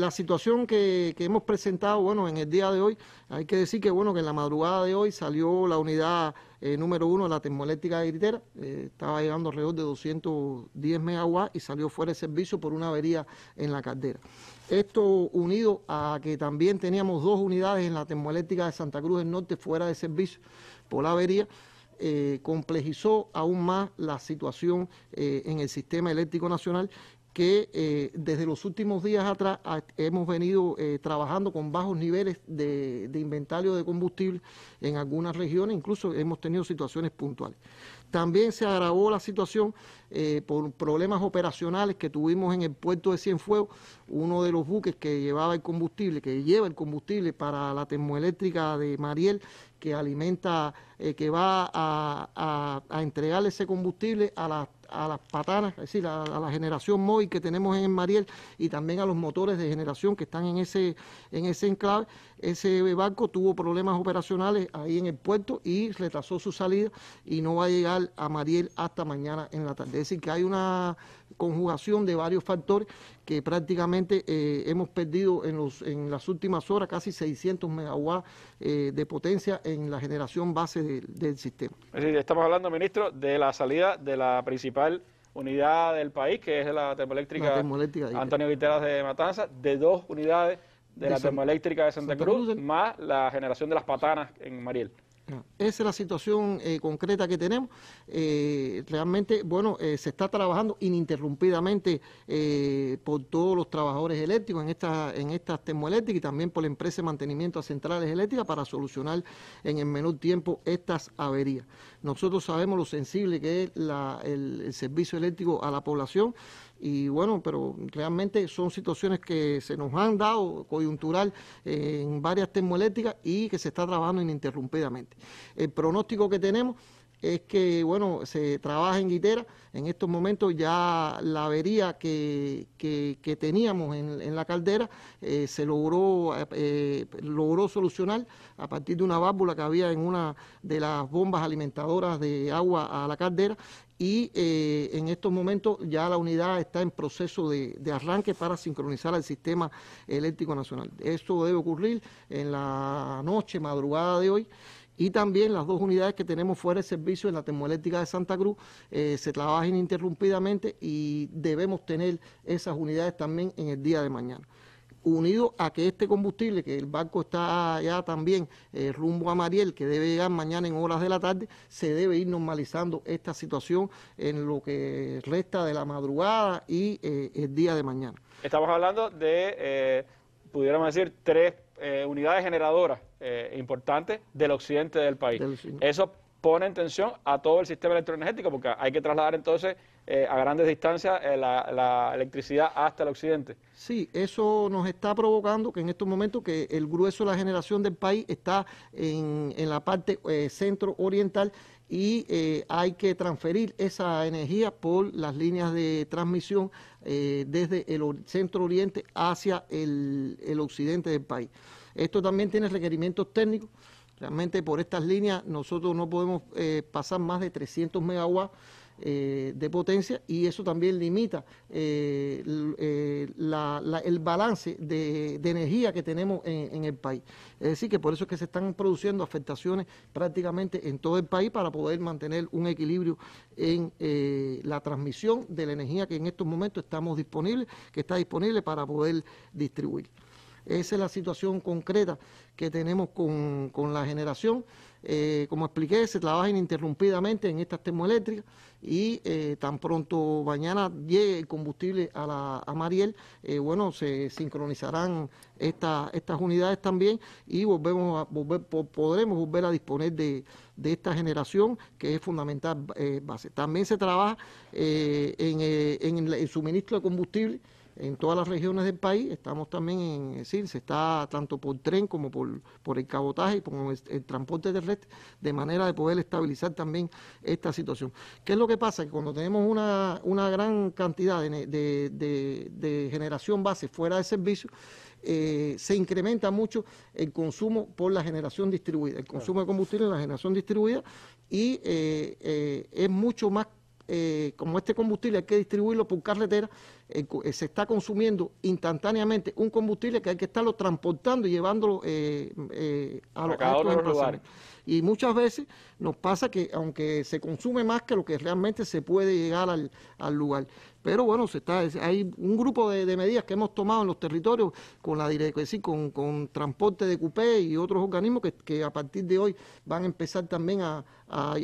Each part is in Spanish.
la situación que, hemos presentado, bueno, en el día de hoy, hay que decir que, bueno, que en la madrugada de hoy salió la unidad eh, número uno de la termoeléctrica de Gritera, eh, estaba llegando alrededor de 210 megawatts y salió fuera de servicio por una avería en la caldera. Esto unido a que también teníamos dos unidades en la termoeléctrica de Santa Cruz del Norte fuera de servicio por la avería, eh, complejizó aún más la situación eh, en el sistema eléctrico nacional que eh, desde los últimos días atrás hemos venido trabajando con bajos niveles de, inventario de combustible en algunas regiones, incluso hemos tenido situaciones puntuales. También se agravó la situación eh, por problemas operacionales que tuvimos en el puerto de Cienfuegos, uno de los buques que llevaba el combustible, que lleva el combustible para la termoeléctrica de Mariel, que alimenta, eh, que va a, entregarle entregar ese combustible a las patanas, es decir, a, la generación móvil que tenemos en Mariel y también a los motores de generación que están en ese, en ese enclave. Ese barco tuvo problemas operacionales ahí en el puerto y retrasó su salida y no va a llegar a Mariel hasta mañana en la tarde. Es decir, que hay una conjugación de varios factores que prácticamente eh, hemos perdido en, las últimas horas casi 600 megawatts eh, de potencia en la generación base del sistema. estamos hablando, ministro, de la salida de la principal unidad del país, que es la termoeléctrica, Antonio Viteras de Matanza, de dos unidades de, la termoeléctrica de Santa, Cruz, más la generación de las patanas en Mariel. Esa es la situación eh, concreta que tenemos. Eh, realmente, bueno, eh, se está trabajando ininterrumpidamente por todos los trabajadores eléctricos en estas en termoeléctricas y también por la empresa de mantenimiento a centrales eléctricas para solucionar en el menor tiempo estas averías. Nosotros sabemos lo sensible que es el, el servicio eléctrico a la población y bueno, pero realmente son situaciones que se nos han dado coyuntural en varias termoeléctricas y que se está trabajando ininterrumpidamente. El pronóstico que tenemos es que, bueno, se trabaja en Guitera. En estos momentos ya la avería que, teníamos en, la caldera eh, se logró, eh, logró solucionar a partir de una válvula que había en una de las bombas alimentadoras de agua a la caldera y eh, en estos momentos ya la unidad está en proceso de, arranque para sincronizar al sistema eléctrico nacional. Esto debe ocurrir en la noche, madrugada de hoy y también las dos unidades que tenemos fuera de servicio en la termoeléctrica de Santa Cruz eh, se trabajan ininterrumpidamente y debemos tener esas unidades también en el día de mañana unido a que este combustible, que el barco está ya también eh, rumbo a Mariel, que debe llegar mañana en horas de la tarde, se debe ir normalizando esta situación en lo que resta de la madrugada y eh, el día de mañana. Estamos hablando de, pudiéramos decir, tres unidades generadoras eh, importante del occidente del país. Eso pone en tensión a todo el sistema electroenergético porque hay que trasladar entonces eh, a grandes distancias eh, la, electricidad hasta el occidente. Sí, eso nos está provocando que en estos momentos que el grueso de la generación del país está en, la parte centro-oriental y hay que transferir esa energía por las líneas de transmisión desde el centro-oriente hacia el occidente del país. Esto también tiene requerimientos técnicos. Realmente por estas líneas nosotros no podemos eh, pasar más de 300 megawatts eh, de potencia y eso también limita eh, el balance de, energía que tenemos en, en, el país. Es decir, que por eso es que se están produciendo afectaciones prácticamente en todo el país para poder mantener un equilibrio en la transmisión de la energía que en estos momentos estamos disponibles, que está disponible para poder distribuir. Esa es la situación concreta que tenemos con, la generación. Eh, como expliqué, se trabaja ininterrumpidamente en estas termoeléctricas y eh, tan pronto mañana llegue el combustible a, la, a Mariel, eh, bueno, se sincronizarán estas unidades también y volvemos podremos volver a disponer de, esta generación que es fundamental base. También se trabaja en el suministro de combustible en todas las regiones del país. Estamos también en, es decir, se está tanto por tren como por, el cabotaje y por el, transporte terrestre, de manera de poder estabilizar también esta situación. ¿Qué es lo que pasa? Que cuando tenemos una, gran cantidad de, generación base fuera de servicio, eh, se incrementa mucho el consumo por la generación distribuida, el consumo de combustible en la generación distribuida y eh, eh, es mucho más, como este combustible hay que distribuirlo por carretera, eh, eh, se está consumiendo instantáneamente un combustible que hay que estarlo transportando y llevándolo eh, a, los, lugares. Y muchas veces nos pasa que aunque se consume más que lo que realmente se puede llegar al, lugar. Pero bueno, se está, hay un grupo de, medidas que hemos tomado en los territorios con la con, transporte de cupé y otros organismos que, a partir de hoy van a empezar también a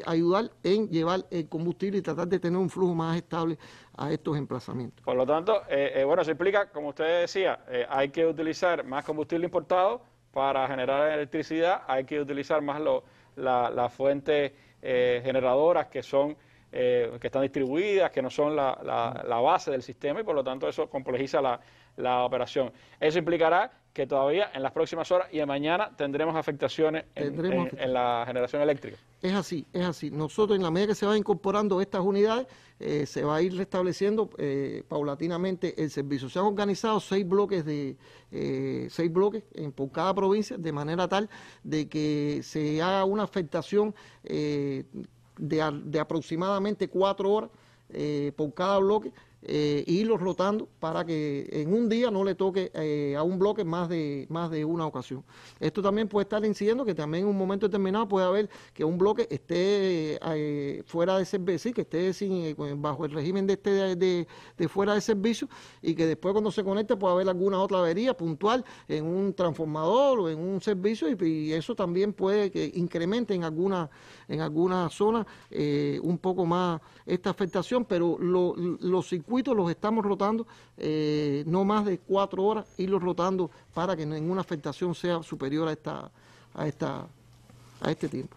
ayudar en llevar el combustible y tratar de tener un flujo más estable a estos emplazamientos. Por lo tanto, eh, eh, bueno, se implica, como usted decía, eh, hay que utilizar más combustible importado para generar electricidad, hay que utilizar más las fuentes generadoras que son que están distribuidas, que no son la, base del sistema y por lo tanto eso complejiza la, la operación. Eso implicará que todavía en las próximas horas y de mañana tendremos afectaciones en, la generación eléctrica. Es así, es así. Nosotros en la medida que se van incorporando estas unidades, eh, se va a ir restableciendo eh, paulatinamente el servicio. Se han organizado seis bloques de eh, seis bloques en por cada provincia de manera tal de que se haga una afectación de, aproximadamente cuatro horas por cada bloque eh, irlos rotando para que en un día no le toque eh, a un bloque más de, más de una ocasión. Esto también puede estar incidiendo que también en un momento determinado puede haber que un bloque esté eh, fuera de servicio, que esté sin, bajo el régimen de, este, de, fuera de servicio y que después cuando se conecte puede haber alguna otra avería puntual en un transformador o en un servicio y, eso también puede que incremente en alguna, en alguna zona un poco más esta afectación, pero lo, los circuitos los estamos rotando eh, no más de cuatro horas, irlos rotando para que ninguna afectación sea superior a, esta, a, esta, a este tiempo.